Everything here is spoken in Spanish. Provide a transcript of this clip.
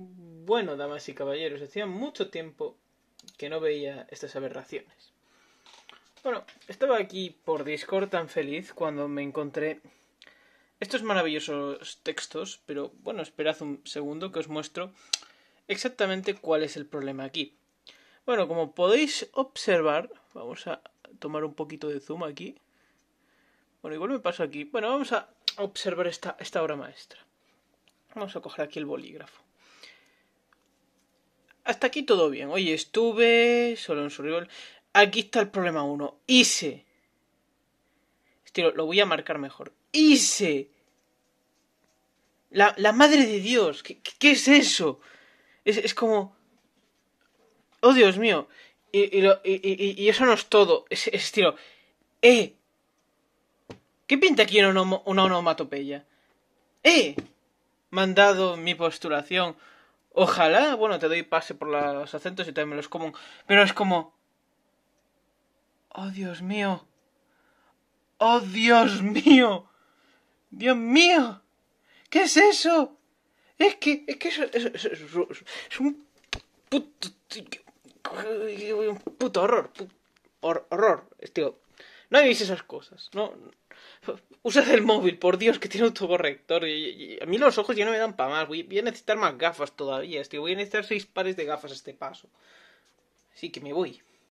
Bueno, damas y caballeros, hacía mucho tiempo que no veía estas aberraciones. Bueno, estaba aquí por Discord tan feliz cuando me encontré estos maravillosos textos, pero bueno, esperad un segundo que os muestro exactamente cuál es el problema aquí. Bueno, como podéis observar, vamos a tomar un poquito de zoom aquí. Bueno, igual me paso aquí. Bueno, vamos a observar esta, esta obra maestra. Vamos a coger aquí el bolígrafo hasta aquí todo bien. Oye, estuve solo en su rival. Aquí está el problema uno. Hice. Estilo, lo voy a marcar mejor. Hice. La, la madre de Dios. ¿Qué, es eso? Es, como... Oh, Dios mío. Y, eso no es todo. Es, estilo... ¡Eh! ¿Qué pinta aquí una, una onomatopeya? ¡Eh! Mandado mi postulación. Ojalá, bueno, te doy pase por los acentos y también los común. Pero es como. ¡Oh, Dios mío! ¡Oh, Dios mío! ¡Dios mío! ¿Qué es eso? Es que, es que eso, es un puto, un puto horror, puto horror, horror, no hagáis esas cosas. No. Usad el móvil, por Dios, que tiene autocorrector. Y, y, a mí los ojos ya no me dan para más. Voy, a necesitar más gafas todavía. estoy Voy a necesitar seis pares de gafas a este paso. Así que me voy.